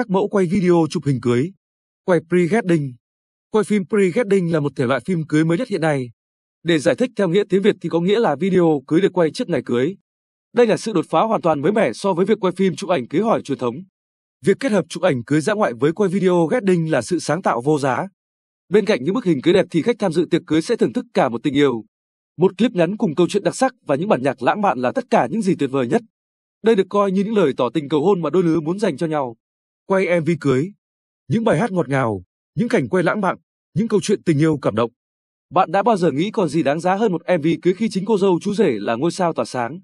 các mẫu quay video chụp hình cưới. Quay pre-wedding Quay phim pre-wedding là một thể loại phim cưới mới nhất hiện nay. Để giải thích theo nghĩa tiếng Việt thì có nghĩa là video cưới được quay trước ngày cưới. Đây là sự đột phá hoàn toàn mới mẻ so với việc quay phim chụp ảnh cưới hỏi truyền thống. Việc kết hợp chụp ảnh cưới dã ngoại với quay video wedding là sự sáng tạo vô giá. Bên cạnh những bức hình cưới đẹp thì khách tham dự tiệc cưới sẽ thưởng thức cả một tình yêu. Một clip ngắn cùng câu chuyện đặc sắc và những bản nhạc lãng mạn là tất cả những gì tuyệt vời nhất. Đây được coi như những lời tỏ tình cầu hôn mà đôi lứa muốn dành cho nhau quay MV cưới, những bài hát ngọt ngào, những cảnh quay lãng mạn, những câu chuyện tình yêu cảm động. Bạn đã bao giờ nghĩ còn gì đáng giá hơn một MV cưới khi chính cô dâu chú rể là ngôi sao tỏa sáng?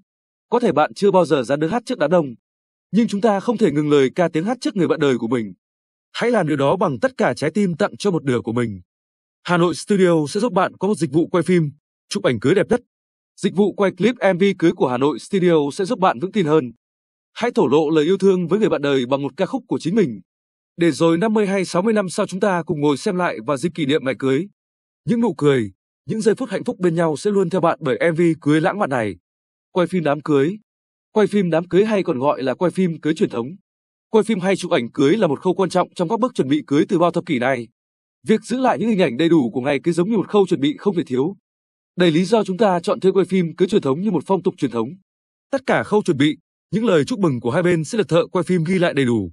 Có thể bạn chưa bao giờ dám đứng hát trước đám đông, nhưng chúng ta không thể ngừng lời ca tiếng hát trước người bạn đời của mình. Hãy làm điều đó bằng tất cả trái tim tặng cho một nửa của mình. Hà Nội Studio sẽ giúp bạn có một dịch vụ quay phim, chụp ảnh cưới đẹp nhất. Dịch vụ quay clip MV cưới của Hà Nội Studio sẽ giúp bạn vững tin hơn, Hãy thổ lộ lời yêu thương với người bạn đời bằng một ca khúc của chính mình. Để rồi 50 hay 60 năm sau chúng ta cùng ngồi xem lại và dịp kỷ niệm ngày cưới. Những nụ cười, những giây phút hạnh phúc bên nhau sẽ luôn theo bạn bởi MV cưới lãng mạn này. Quay phim đám cưới. Quay phim đám cưới hay còn gọi là quay phim cưới truyền thống. Quay phim hay chụp ảnh cưới là một khâu quan trọng trong các bước chuẩn bị cưới từ bao thập kỷ này. Việc giữ lại những hình ảnh đầy đủ của ngày cưới giống như một khâu chuẩn bị không thể thiếu. Đây lý do chúng ta chọn thuê quay phim cưới truyền thống như một phong tục truyền thống. Tất cả khâu chuẩn bị, những lời chúc mừng của hai bên sẽ được thợ quay phim ghi lại đầy đủ.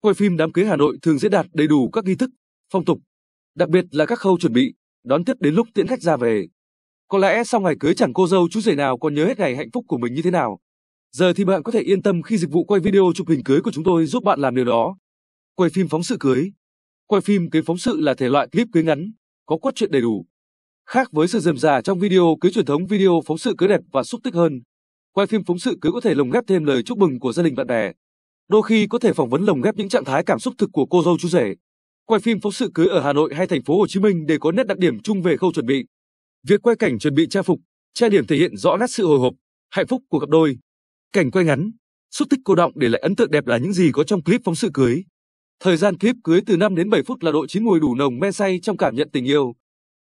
Quay phim đám cưới Hà Nội thường diễn đạt đầy đủ các nghi thức, phong tục, đặc biệt là các khâu chuẩn bị, đón tiếp đến lúc tiễn khách ra về. Có lẽ sau ngày cưới chẳng cô dâu chú rể nào còn nhớ hết ngày hạnh phúc của mình như thế nào. Giờ thì bạn có thể yên tâm khi dịch vụ quay video chụp hình cưới của chúng tôi giúp bạn làm điều đó. Quay phim phóng sự cưới. Quay phim cưới phóng sự là thể loại clip cưới ngắn, có quất truyện đầy đủ. Khác với sự rườm rà trong video cưới truyền thống, video phóng sự cưới đẹp và xúc tích hơn quay phim phóng sự cưới có thể lồng ghép thêm lời chúc mừng của gia đình bạn bè. Đôi khi có thể phỏng vấn lồng ghép những trạng thái cảm xúc thực của cô dâu chú rể. Quay phim phóng sự cưới ở Hà Nội hay thành phố Hồ Chí Minh để có nét đặc điểm chung về khâu chuẩn bị. Việc quay cảnh chuẩn bị trang phục, trang điểm thể hiện rõ nét sự hồi hộp, hạnh phúc của cặp đôi. Cảnh quay ngắn, xúc tích cô động để lại ấn tượng đẹp là những gì có trong clip phóng sự cưới. Thời gian clip cưới từ 5 đến 7 phút là độ chín mùi đủ nồng men say trong cảm nhận tình yêu.